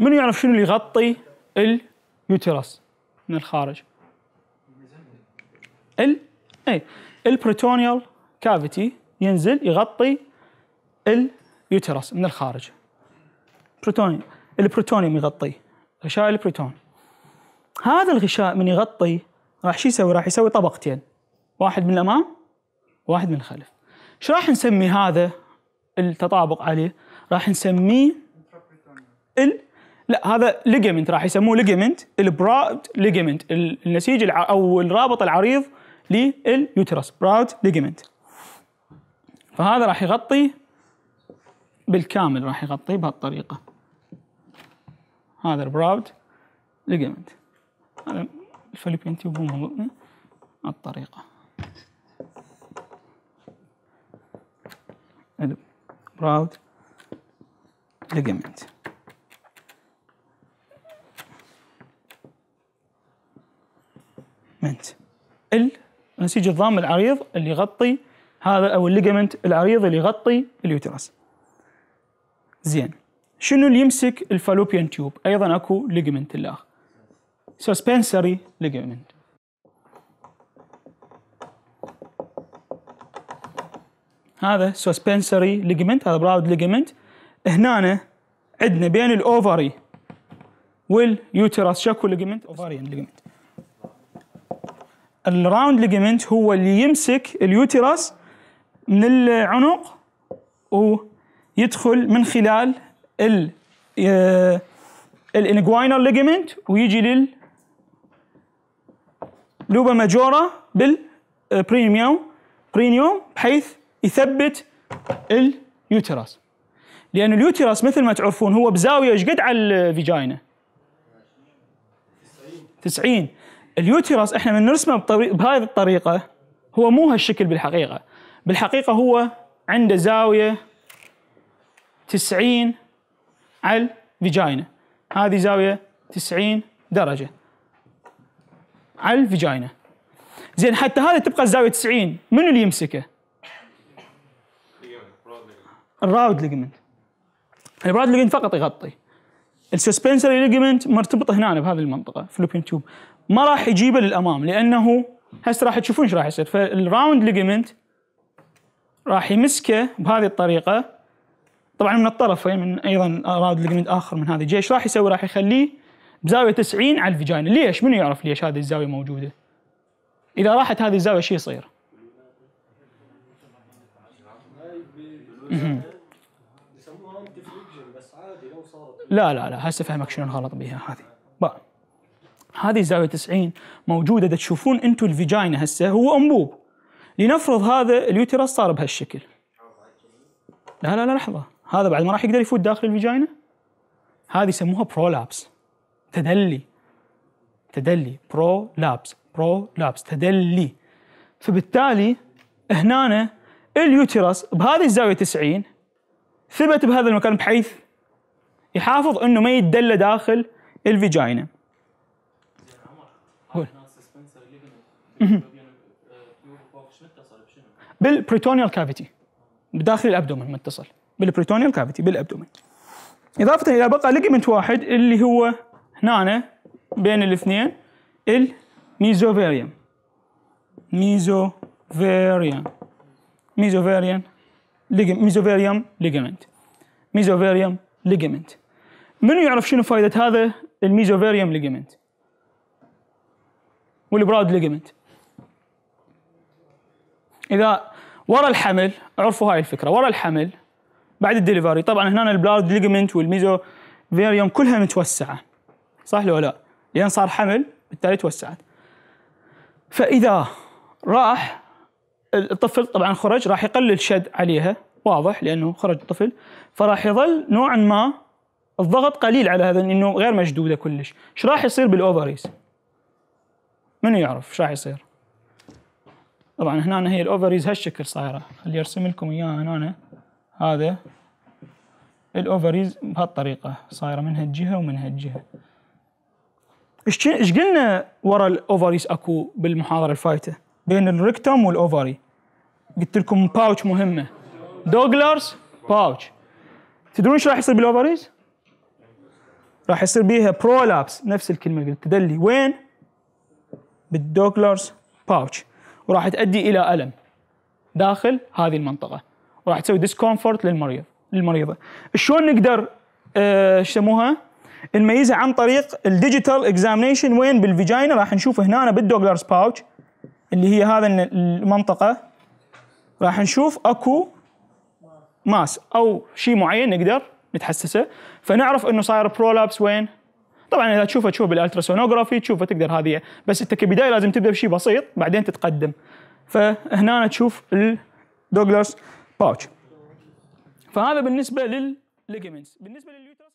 من يعرف شنو اللي يغطي اليوترس من الخارج؟ ال اي البريتونيال كافيتي ينزل يغطي اليوترس من الخارج. بريتونيوم البروتونيوم يغطيه غشاء البروتون. هذا الغشاء من يغطي راح شو يسوي؟ راح يسوي طبقتين واحد من الامام واحد من الخلف. شو راح نسمي هذا التطابق عليه؟ راح نسميه ال لا هذا ليجمنت راح يسموه ليجمنت البراود ليجمنت النسيج الع... او الرابط العريض لليوترس براود ليجمنت فهذا راح يغطي بالكامل راح يغطي بهالطريقه هذا البراود ليجمنت هذا الفلبين تيوب الطريقه براود ليجمنت الليجمنت ال نسيج الضام العريض اللي يغطي هذا او الليجمنت العريض اللي يغطي اليوترس زين شنو اللي يمسك الفالوبيان تيوب ايضا اكو ليجمنت الاخ سسبنسري ليجمنت هذا سسبنسري ليجمنت هذا براود ليجمنت هنا عندنا بين الاوفري واليوترس شكو ليجمنت اوفريان ليجمنت الراوند ليجمنت هو اللي يمسك اليوتراس من العنق ويدخل من خلال ال آه، الانجواينال ليجمنت ويجي لل لوبا ماجورا بالبريميوم برينيوم آه، بحيث يثبت اليوتراس لان اليوتراس مثل ما تعرفون هو بزاويه ايش قد على الفيجاينا 90 اليوتيرس احنا من نرسمه بهذه الطريقه هو مو هالشكل بالحقيقه بالحقيقه هو عنده زاويه 90 على الفيجاينا هذه زاويه 90 درجه على الفيجاينا زين حتى هذا تبقى الزاويه 90 منو اللي يمسكه؟ الراود ليجمنت الراود ليجمنت فقط يغطي السسبنسري ليجمنت مرتبط هنا بهذه المنطقه فلوبين تيوب ما راح يجيبه للامام لانه هسه راح تشوفون ايش راح يصير فالراوند ليجمنت راح يمسكه بهذه الطريقه طبعا من الطرفين من ايضا راوند ليجمنت اخر من هذا ايش راح يسوي راح يخليه بزاويه 90 على الفيجاينا ليش منو يعرف ليش هذه الزاويه موجوده اذا راحت هذه الزاويه شو يصير لا لا لا هسه فهمك شنو الغلط بها هذه بقى. هذه الزاويه 90 موجوده تشوفون انتم الفيجاينا هسه هو انبوب لنفرض هذا اليوترس صار بهالشكل لا لا لا لحظه هذا بعد ما راح يقدر يفوت داخل الفيجاينا هذه يسموها برولابس تدلي تدلي برولابس برولابس تدلي فبالتالي هنا اليوترس بهذه الزاويه 90 ثبت بهذا المكان بحيث يحافظ انه ما يتدلى داخل الفيجاينا بالبريتونيال كافيتي بداخل الابدومن متصل بالبريتونيال كافيتي بالابدومن اضافه الى بقى ليجمنت واحد اللي هو هنا بين الاثنين الميزوفيريم ميزوفيريم ميزوفيريم ميزوفيريم ليجمنت ميزوفيريم ليجمنت منو يعرف شنو فائده هذا الميزوفيريوم ليجمنت والبراد ليجمنت اذا ورا الحمل عرفوا هاي الفكره ورا الحمل بعد الدليفري طبعا هنا البراد ليجمنت والميزوفيريوم كلها متوسعه صح لو لا لان صار حمل بالتالي توسعت فاذا راح الطفل طبعا خرج راح يقلل شد عليها واضح لانه خرج الطفل فراح يظل نوعا ما الضغط قليل على هذا انه غير مشدوده كلش ايش راح يصير بالاوفريز منو يعرف ايش راح يصير طبعا هنا هي الاوفريز هالشكل صايره خلي ارسم لكم اياها هنا هذا الاوفريز بهالطريقه صايره من هالجهه ومن هالجهه ايش قلنا ورا الاوفريز اكو بالمحاضره الفايته بين الركتوم والاوفري قلت لكم باوتش مهمه دوغلرز باوتش تدرون ايش راح يصير بالاوفريز راح يصير بيها برولابس نفس الكلمه اللي قلت تدلي وين؟ بالدوكلرز باوتش وراح تؤدي الى الم داخل هذه المنطقه وراح تسوي ديسكومفورت للمريض للمريضه شلون نقدر آه يسموها نميزها عن طريق الديجيتال اكزامينشن وين بالفيجاينا راح نشوف هنا بالدوكلرز باوتش اللي هي هذا المنطقه راح نشوف اكو ماس او شيء معين نقدر متحسسه فنعرف انه صاير برولابس وين طبعا اذا تشوفه تشوف بالالتراسونوغرافي تشوفه تقدر هذه بس انت كبدايه لازم تبدا بشيء بسيط بعدين تتقدم فهنا تشوف الدوغلاس باوتش فهذا بالنسبه للليجمنتس بالنسبه لليوتر